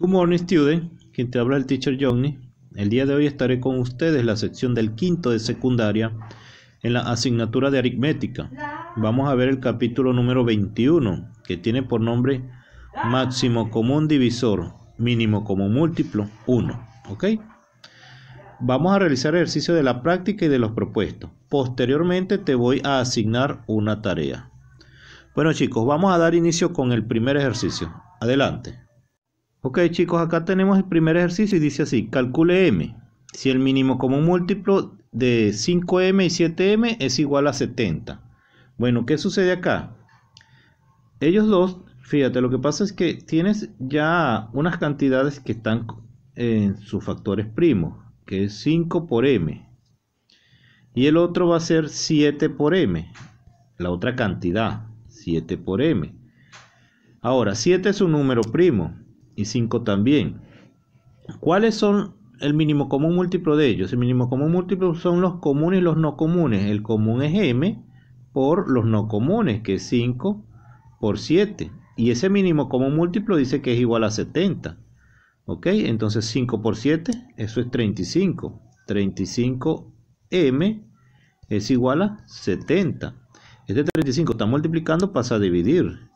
Good morning, student. Quien te habla el teacher Johnny. El día de hoy estaré con ustedes la sección del quinto de secundaria en la asignatura de aritmética. Vamos a ver el capítulo número 21, que tiene por nombre máximo común divisor, mínimo común múltiplo, 1. ¿Ok? Vamos a realizar ejercicio de la práctica y de los propuestos. Posteriormente te voy a asignar una tarea. Bueno chicos, vamos a dar inicio con el primer ejercicio. Adelante. Ok chicos, acá tenemos el primer ejercicio y dice así, calcule m. Si el mínimo común múltiplo de 5m y 7m es igual a 70. Bueno, ¿qué sucede acá? Ellos dos, fíjate, lo que pasa es que tienes ya unas cantidades que están en sus factores primos, que es 5 por m. Y el otro va a ser 7 por m, la otra cantidad, 7 por m. Ahora, 7 es un número primo y 5 también. ¿Cuáles son el mínimo común múltiplo de ellos? El mínimo común múltiplo son los comunes y los no comunes. El común es m por los no comunes, que es 5 por 7. Y ese mínimo común múltiplo dice que es igual a 70. ¿Ok? Entonces 5 por 7, eso es 35. 35m es igual a 70. Este 35 está multiplicando, pasa a dividir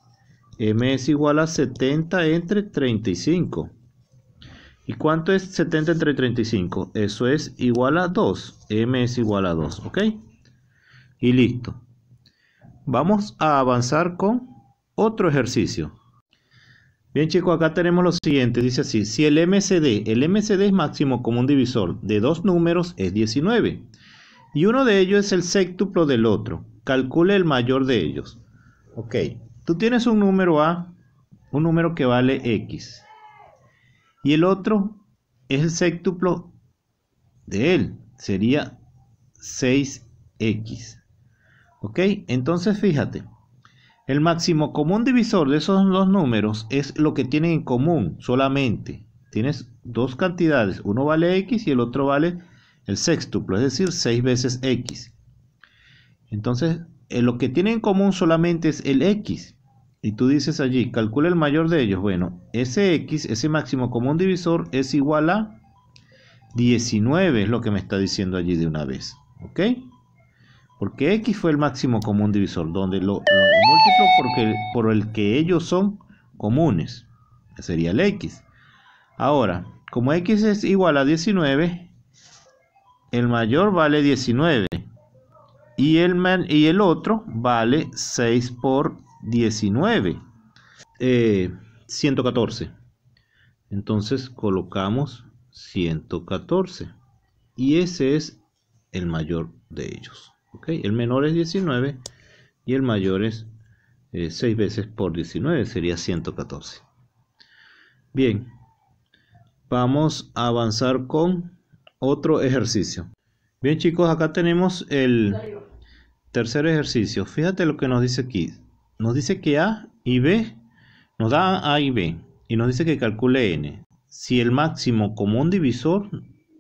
m es igual a 70 entre 35. ¿Y cuánto es 70 entre 35? Eso es igual a 2. m es igual a 2, ¿ok? Y listo. Vamos a avanzar con otro ejercicio. Bien chicos, acá tenemos lo siguiente. Dice así, si el MCD, el MCD es máximo común divisor de dos números, es 19. Y uno de ellos es el séptuplo del otro. Calcule el mayor de ellos. Ok. Tú tienes un número A, un número que vale X, y el otro es el séptuplo de él, sería 6X. ¿Ok? Entonces fíjate, el máximo común divisor de esos dos números es lo que tienen en común solamente. Tienes dos cantidades, uno vale X y el otro vale el sextuplo, es decir, 6 veces X. Entonces, eh, lo que tienen en común solamente es el X y tú dices allí, calcula el mayor de ellos. Bueno, ese x, ese máximo común divisor, es igual a 19, es lo que me está diciendo allí de una vez. ¿Ok? Porque x fue el máximo común divisor, donde lo, múltiplo porque, por el que ellos son comunes. sería el x. Ahora, como x es igual a 19, el mayor vale 19. Y el, y el otro vale 6 por 19, 114. Eh, Entonces colocamos 114. Y ese es el mayor de ellos. El menor es 19 y el mayor es 6 eh, veces por 19, sería 114. Bien, vamos a avanzar con otro ejercicio. Bien chicos, acá tenemos el tercer ejercicio. Fíjate lo que nos dice aquí nos dice que A y B nos da A y B y nos dice que calcule N. Si el máximo común divisor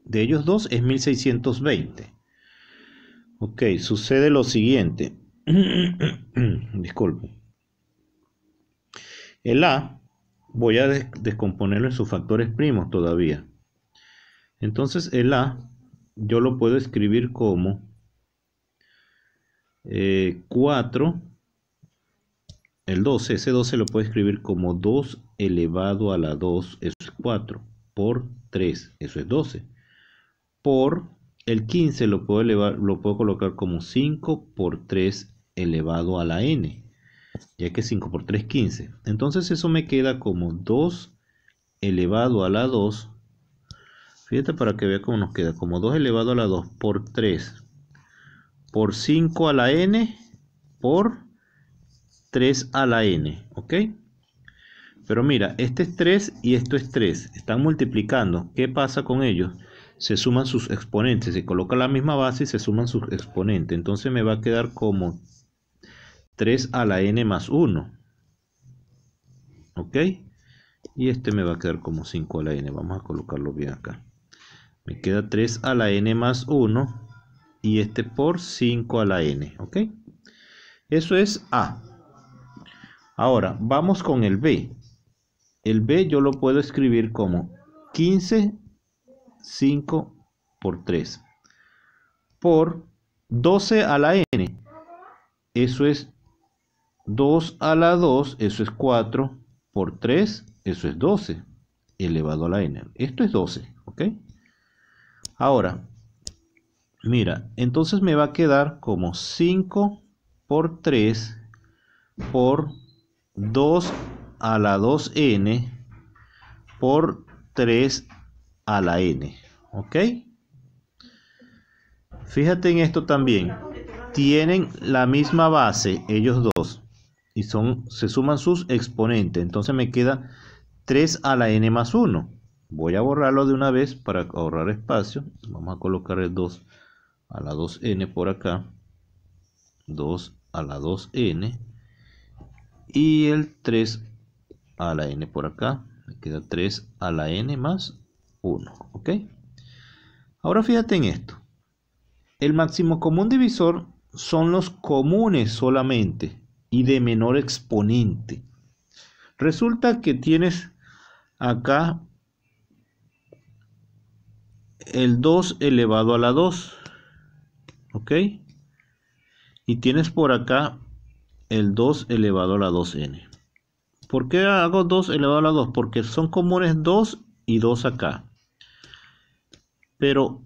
de ellos dos es 1620. Ok, sucede lo siguiente. Disculpe. El A voy a descomponerlo en sus factores primos todavía. Entonces el A yo lo puedo escribir como 4 eh, el 12, ese 12 lo puedo escribir como 2 elevado a la 2, eso es 4, por 3, eso es 12. Por el 15 lo puedo, colocar como 5 por 3 elevado a la n, ya que 5 por 3 es 15. Entonces eso me queda como 2 elevado a la 2, fíjate para que vea cómo nos queda, como 2 elevado a la 2 por 3, por 5 a la n, por 3 a la n, ¿ok? Pero mira, este es 3 y esto es 3. Están multiplicando. ¿Qué pasa con ellos? Se suman sus exponentes. Se coloca la misma base y se suman sus exponentes. Entonces me va a quedar como 3 a la n más 1. ¿Ok? Y este me va a quedar como 5 a la n. Vamos a colocarlo bien acá. Me queda 3 a la n más 1. Y este por 5 a la n. ¿Ok? Eso es A. Ahora, vamos con el B. El B yo lo puedo escribir como 15, 5 por 3. Por 12 a la N. Eso es 2 a la 2, eso es 4. Por 3, eso es 12 elevado a la N. Esto es 12, ¿ok? Ahora, mira, entonces me va a quedar como 5 por 3 por 2 a la 2n por 3 a la n. ¿Ok? Fíjate en esto también. Tienen la misma base, ellos dos. Y son, se suman sus exponentes. Entonces me queda 3 a la n más 1. Voy a borrarlo de una vez para ahorrar espacio. Vamos a colocar el 2 a la 2n por acá. 2 a la 2n y el 3 a la n por acá. Me queda 3 a la n más 1. ¿Ok? Ahora fíjate en esto. El máximo común divisor son los comunes solamente y de menor exponente. Resulta que tienes acá el 2 elevado a la 2. ¿Ok? Y tienes por acá el 2 elevado a la 2n. ¿Por qué hago 2 elevado a la 2? Porque son comunes 2 y 2 acá. Pero,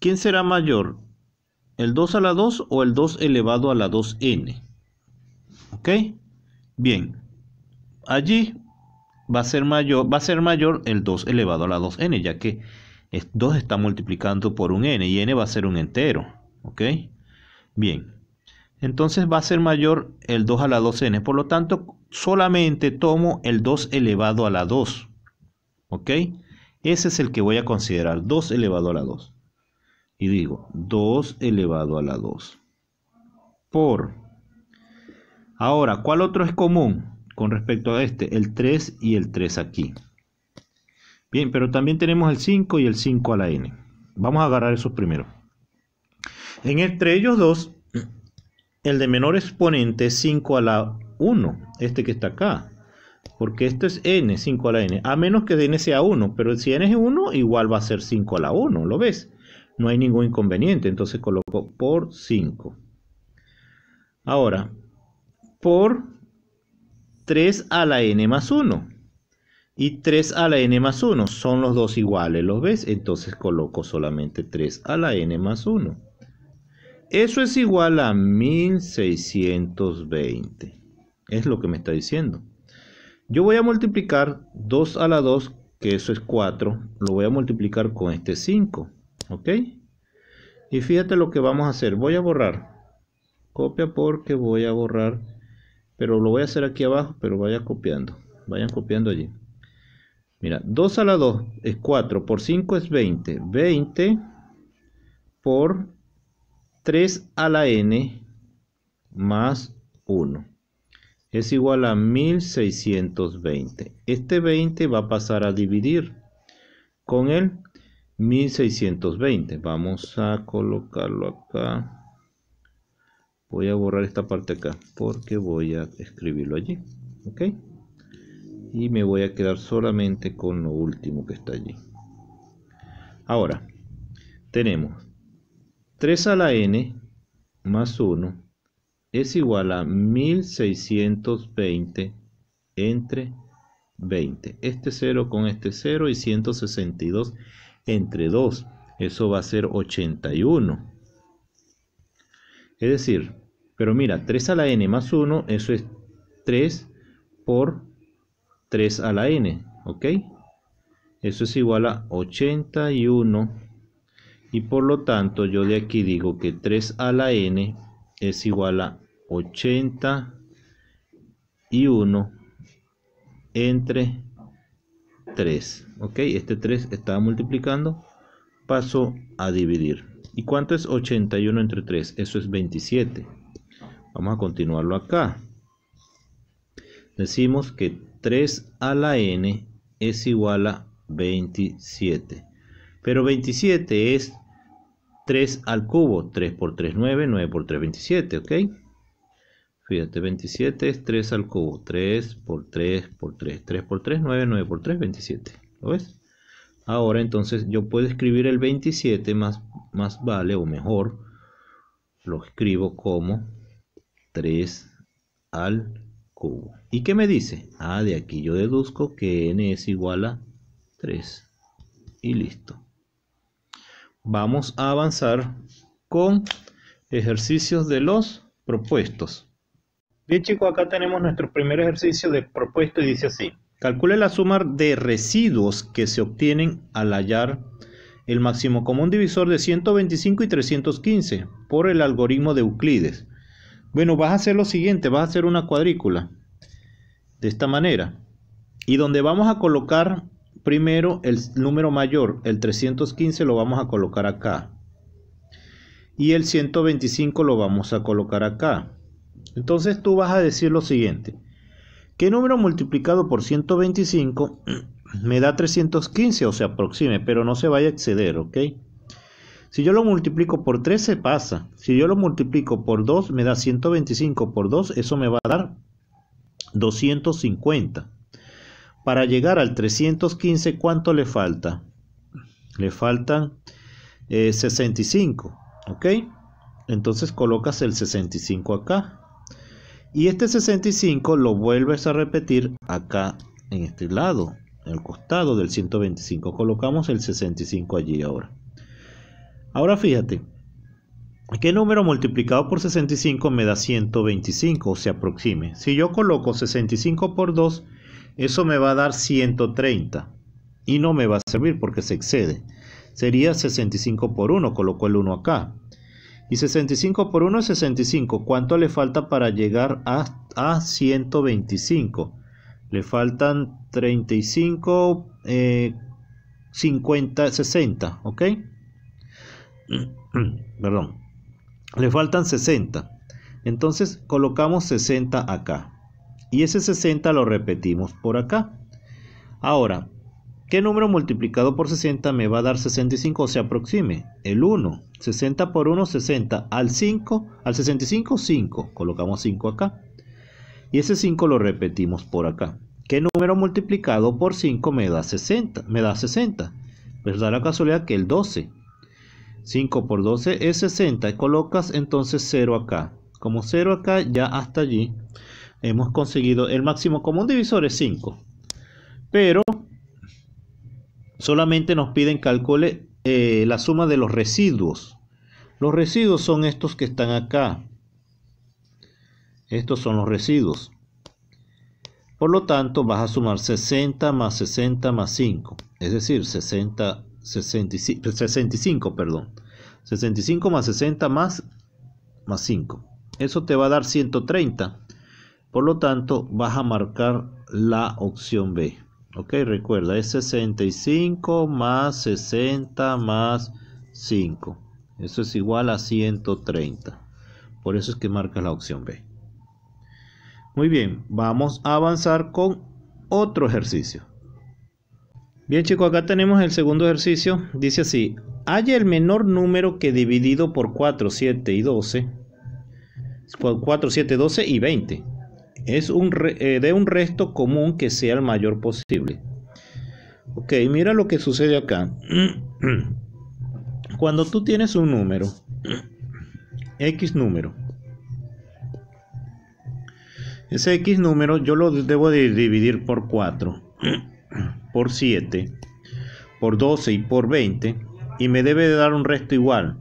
¿quién será mayor? ¿El 2 a la 2 o el 2 elevado a la 2n? ¿Ok? Bien. Allí va a ser mayor, va a ser mayor el 2 elevado a la 2n, ya que 2 está multiplicando por un n y n va a ser un entero. ¿Ok? Bien entonces va a ser mayor el 2 a la 2n. Por lo tanto, solamente tomo el 2 elevado a la 2. ¿Ok? Ese es el que voy a considerar, 2 elevado a la 2. Y digo, 2 elevado a la 2. Por. Ahora, ¿cuál otro es común con respecto a este? El 3 y el 3 aquí. Bien, pero también tenemos el 5 y el 5 a la n. Vamos a agarrar esos primero. En entre ellos dos el de menor exponente es 5 a la 1, este que está acá. Porque esto es n, 5 a la n. A menos que n sea 1, pero si n es 1, igual va a ser 5 a la 1, ¿lo ves? No hay ningún inconveniente, entonces coloco por 5. Ahora, por 3 a la n más 1. Y 3 a la n más 1 son los dos iguales, ¿lo ves? Entonces coloco solamente 3 a la n más 1. Eso es igual a 1620. Es lo que me está diciendo. Yo voy a multiplicar 2 a la 2, que eso es 4. Lo voy a multiplicar con este 5. ¿Ok? Y fíjate lo que vamos a hacer. Voy a borrar. Copia porque voy a borrar. Pero lo voy a hacer aquí abajo, pero vaya copiando. Vayan copiando allí. Mira, 2 a la 2 es 4. Por 5 es 20. 20 por 3 a la n más 1 es igual a 1620. Este 20 va a pasar a dividir con el 1620. Vamos a colocarlo acá. Voy a borrar esta parte acá porque voy a escribirlo allí. ¿Ok? Y me voy a quedar solamente con lo último que está allí. Ahora, tenemos 3 a la n más 1 es igual a 1620 entre 20. Este 0 con este 0 y 162 entre 2. Eso va a ser 81. Es decir, pero mira, 3 a la n más 1, eso es 3 por 3 a la n, ¿ok? Eso es igual a 81 y por lo tanto yo de aquí digo que 3 a la n es igual a 80 y 1 entre 3 ok este 3 estaba multiplicando paso a dividir y cuánto es 81 entre 3 eso es 27 vamos a continuarlo acá decimos que 3 a la n es igual a 27 pero 27 es 3 al cubo, 3 por 3, 9, 9 por 3, 27, ¿ok? Fíjate, 27 es 3 al cubo, 3 por 3 por 3, 3 por 3, 9, 9 por 3, 27, ¿lo ves? Ahora entonces yo puedo escribir el 27 más, más vale o mejor, lo escribo como 3 al cubo. ¿Y qué me dice? Ah, de aquí yo deduzco que n es igual a 3 y listo vamos a avanzar con ejercicios de los propuestos. Bien chicos, acá tenemos nuestro primer ejercicio de propuesto y dice así. Calcule la suma de residuos que se obtienen al hallar el máximo común divisor de 125 y 315 por el algoritmo de Euclides. Bueno, vas a hacer lo siguiente, vas a hacer una cuadrícula de esta manera y donde vamos a colocar Primero, el número mayor, el 315, lo vamos a colocar acá. Y el 125 lo vamos a colocar acá. Entonces tú vas a decir lo siguiente. ¿Qué número multiplicado por 125 me da 315? O se aproxime, pero no se vaya a exceder, ¿ok? Si yo lo multiplico por 3 se pasa. Si yo lo multiplico por 2 me da 125 por 2, eso me va a dar 250. Para llegar al 315, ¿cuánto le falta? Le faltan 65, eh, ¿ok? Entonces colocas el 65 acá. Y este 65 lo vuelves a repetir acá en este lado, en el costado del 125. Colocamos el 65 allí ahora. Ahora fíjate, ¿qué número multiplicado por 65 me da 125 o se aproxime? Si yo coloco 65 por 2, eso me va a dar 130 y no me va a servir porque se excede. Sería 65 por 1, coloco el 1 acá. Y 65 por 1 es 65. ¿Cuánto le falta para llegar a, 125? Le faltan 35, 50, 60, ¿ok? Perdón. Le faltan 60. Entonces colocamos 60 acá. Y ese 60 lo repetimos por acá. Ahora, ¿qué número multiplicado por 60 me va a dar 65 o se aproxime? El 1. 60 por 1, 60. Al 5, al 65, 5. Colocamos 5 acá. Y ese 5 lo repetimos por acá. ¿Qué número multiplicado por 5 me da 60? Me da 60. Pues da la casualidad que el 12. 5 por 12 es 60. Y colocas entonces 0 acá. Como 0 acá, ya hasta allí hemos conseguido el máximo común divisor es 5. Pero solamente nos piden calcule eh, la suma de los residuos. Los residuos son estos que están acá. Estos son los residuos. Por lo tanto, vas a sumar 60 más 60 más 5. Es decir, 60, 65, perdón. 65 más 60 más 5. Eso te va a dar 130. Por lo tanto, vas a marcar la opción B. Ok, recuerda, es 65 más 60 más 5. Eso es igual a 130. Por eso es que marcas la opción B. Muy bien, vamos a avanzar con otro ejercicio. Bien chicos, acá tenemos el segundo ejercicio. Dice así, haya el menor número que dividido por 4, 7 y 12. 4, 7, 12 y 20 es un eh, de un resto común que sea el mayor posible. Ok, mira lo que sucede acá. Cuando tú tienes un número, X número, ese X número yo lo debo de dividir por 4, por 7, por 12 y por 20 y me debe de dar un resto igual.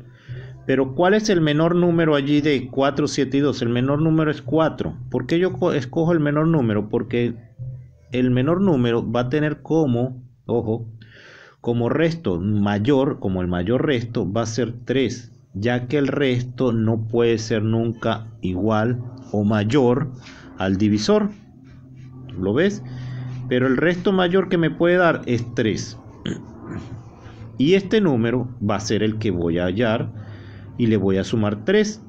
Pero ¿cuál es el menor número allí de 4, 7 y 2? El menor número es 4. ¿Por qué yo escojo el menor número? Porque el menor número va a tener como, ojo, como resto mayor, como el mayor resto, va a ser 3, ya que el resto no puede ser nunca igual o mayor al divisor. ¿Lo ves? Pero el resto mayor que me puede dar es 3. Y este número va a ser el que voy a hallar y le voy a sumar 3.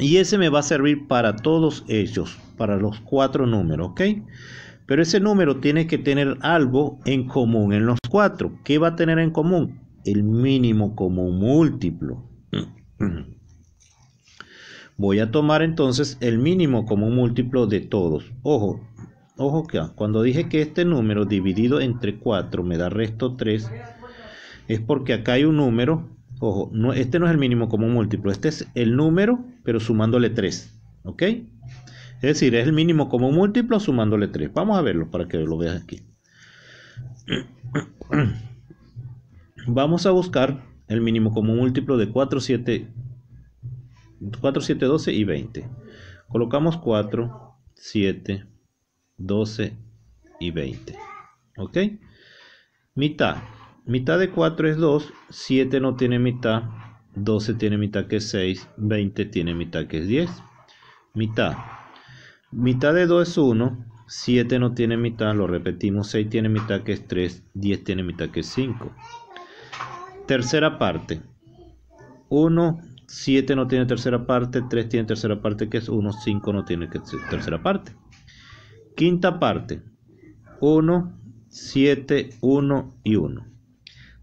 Y ese me va a servir para todos ellos, para los cuatro números, ¿ok? Pero ese número tiene que tener algo en común en los cuatro. ¿Qué va a tener en común? El mínimo común múltiplo. Voy a tomar entonces el mínimo común múltiplo de todos. Ojo, ojo que cuando dije que este número dividido entre 4 me da resto 3, es porque acá hay un número Ojo, no, este no es el mínimo común múltiplo, este es el número, pero sumándole 3. ¿Ok? Es decir, es el mínimo común múltiplo sumándole 3. Vamos a verlo para que lo veas aquí. Vamos a buscar el mínimo común múltiplo de 4, 7, 4, 7 12 y 20. Colocamos 4, 7, 12 y 20. ¿Ok? Mitad. Mitad de 4 es 2, 7 no tiene mitad, 12 tiene mitad que es 6, 20 tiene mitad que es 10. Mitad. Mitad de 2 es 1, 7 no tiene mitad, lo repetimos, 6 tiene mitad que es 3, 10 tiene mitad que es 5. Tercera parte. 1, 7 no tiene tercera parte, 3 tiene tercera parte que es 1, 5 no tiene tercera parte. Quinta parte. 1, 7, 1 y 1.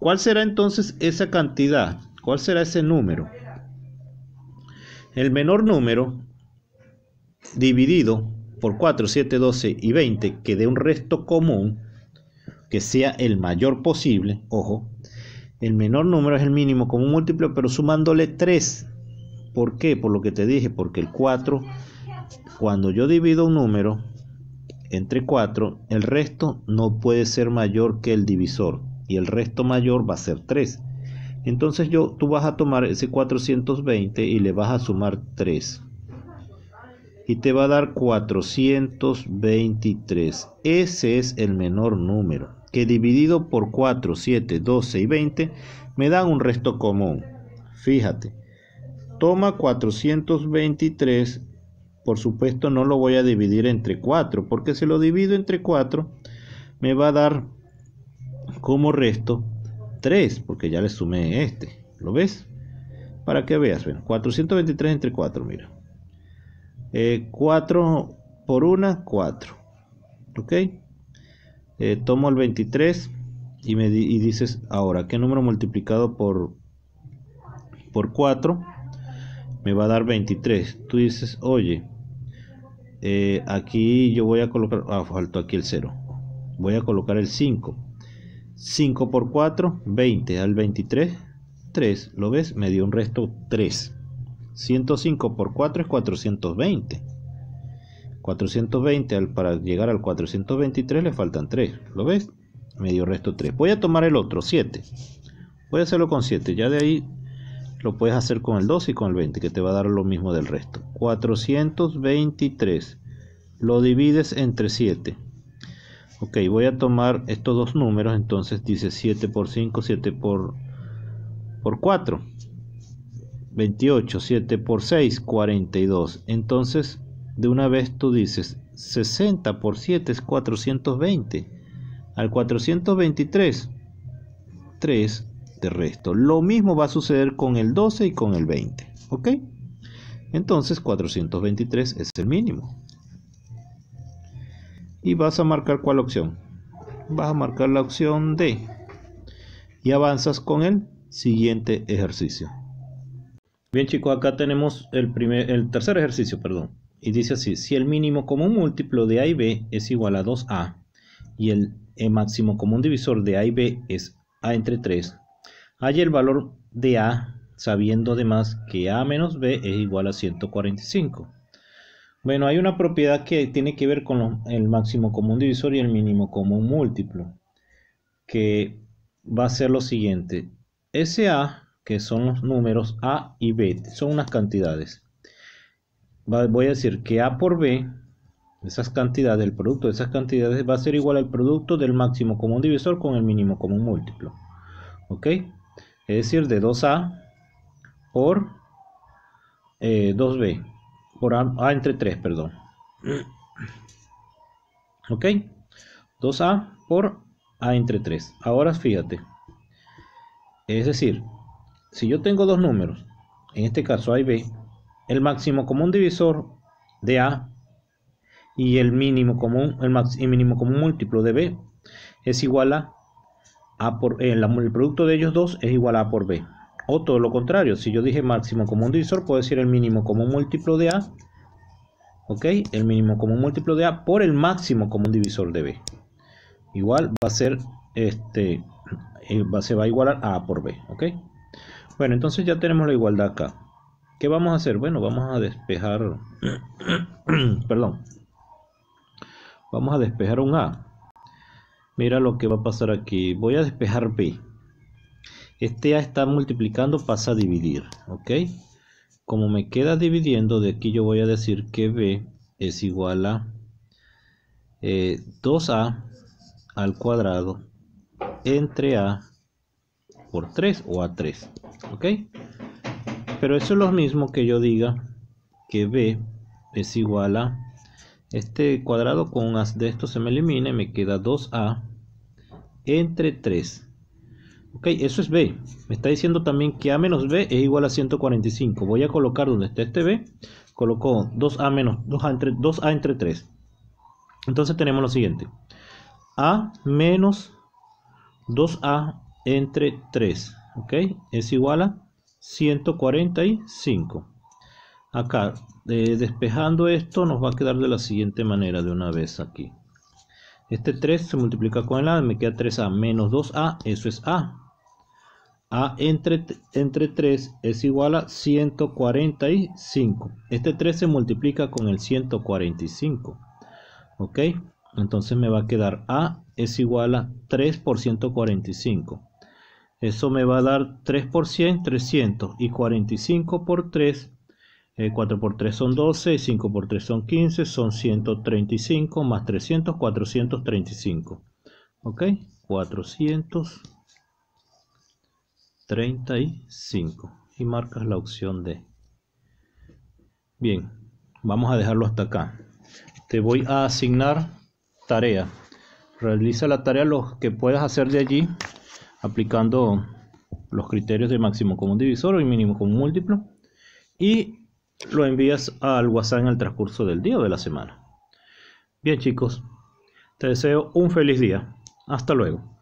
¿Cuál será entonces esa cantidad? ¿Cuál será ese número? El menor número dividido por 4, 7, 12 y 20 que dé un resto común que sea el mayor posible, ojo, el menor número es el mínimo común múltiplo, pero sumándole 3. ¿Por qué? Por lo que te dije, porque el 4, cuando yo divido un número entre 4, el resto no puede ser mayor que el divisor y el resto mayor va a ser 3. Entonces yo, tú vas a tomar ese 420 y le vas a sumar 3. Y te va a dar 423. Ese es el menor número, que dividido por 4, 7, 12 y 20 me dan un resto común. Fíjate, toma 423, por supuesto no lo voy a dividir entre 4, porque si lo divido entre 4 me va a dar como resto 3, porque ya le sumé este. ¿Lo ves? Para que veas, 423 entre 4, mira. 4 eh, por 1, 4. ¿Ok? Eh, tomo el 23 y, me dices ahora, ¿qué número multiplicado por, por 4? Me va a dar 23. Tú dices, oye, eh, aquí yo voy a colocar, ah, faltó aquí el 0. Voy a colocar el 5 5 por 4, 20 al 23, 3. ¿Lo ves? Me dio un resto 3. 105 por 4 es 420. 420 al, para llegar al 423 le faltan 3. ¿Lo ves? Me dio resto 3. Voy a tomar el otro, 7. Voy a hacerlo con 7. Ya de ahí lo puedes hacer con el 2 y con el 20, que te va a dar lo mismo del resto. 423. Lo divides entre 7. Ok, voy a tomar estos dos números, entonces dice 7 por 5, 7 por, 4, 28, 7 por 6, 42. Entonces, de una vez tú dices 60 por 7 es 420. Al 423, 3 de resto. Lo mismo va a suceder con el 12 y con el 20. ¿Ok? Entonces 423 es el mínimo y vas a marcar cuál opción. Vas a marcar la opción D y avanzas con el siguiente ejercicio. Bien chicos, acá tenemos el, primer, el tercer ejercicio, perdón. Y dice así, si el mínimo común múltiplo de A y B es igual a 2A y el, máximo común divisor de A y B es A entre 3, Hay el valor de A sabiendo además que A menos B es igual a 145. Bueno, hay una propiedad que tiene que ver con el máximo común divisor y el mínimo común múltiplo, que va a ser lo siguiente. SA, que son los números A y B, son unas cantidades. voy a decir que A por B, esas cantidades, el producto de esas cantidades va a ser igual al producto del máximo común divisor con el mínimo común múltiplo. ¿Ok? Es decir, de 2A por 2B eh, Ah, por A, entre 3, perdón. ¿Ok? 2A por A entre 3. Ahora fíjate. Es decir, si yo tengo dos números, en este caso A y B, el máximo común divisor de A y el mínimo común, el, mínimo común múltiplo de B es igual a A por eh, el producto de ellos dos es igual a A por B. O todo lo contrario, si yo dije máximo como un divisor, puedo decir el mínimo como múltiplo de A. ¿Ok? El mínimo como múltiplo de A por el máximo como un divisor de B. Igual va a ser, este, eh, se va a igualar a A por B. ¿Ok? Bueno, entonces ya tenemos la igualdad acá. ¿Qué vamos a hacer? Bueno, vamos a despejar, perdón, vamos a despejar un A. Mira lo que va a pasar aquí. Voy a despejar B. Este A está multiplicando, pasa a dividir, ¿ok? Como me queda dividiendo, de aquí yo voy a decir que B es igual a 2A eh, al cuadrado entre A por 3 o A3, ¿ok? Pero eso es lo mismo que yo diga que B es igual a este cuadrado con de esto se me elimina y me queda 2A entre 3 Ok, eso es B. Me está diciendo también que A menos B es igual a 145. Voy a colocar donde está este B. Colocó 2A menos 2 entre, 2A entre 3. Entonces tenemos lo siguiente. A menos 2A entre 3. Ok, es igual a 145. Acá, eh, despejando esto, nos va a quedar de la siguiente manera de una vez aquí. Este 3 se multiplica con el A, me queda 3A menos 2A, eso es A. A entre, entre 3 es igual a 145. Este 3 se multiplica con el 145. ¿Ok? Entonces me va a quedar A es igual a 3 por 145. Eso me va a dar 3 por 100, 300. Y 45 por 3, 4 eh, por 3 son 12, 5 por 3 son 15, son 135 más 300, 435. ¿Ok? 435. Y marcas la opción D. Bien, vamos a dejarlo hasta acá. Te voy a asignar tarea. Realiza la tarea lo que puedas hacer de allí aplicando los criterios de máximo común divisor y mínimo común múltiplo. Y lo envías al WhatsApp en el transcurso del día o de la semana. Bien chicos, te deseo un feliz día. Hasta luego.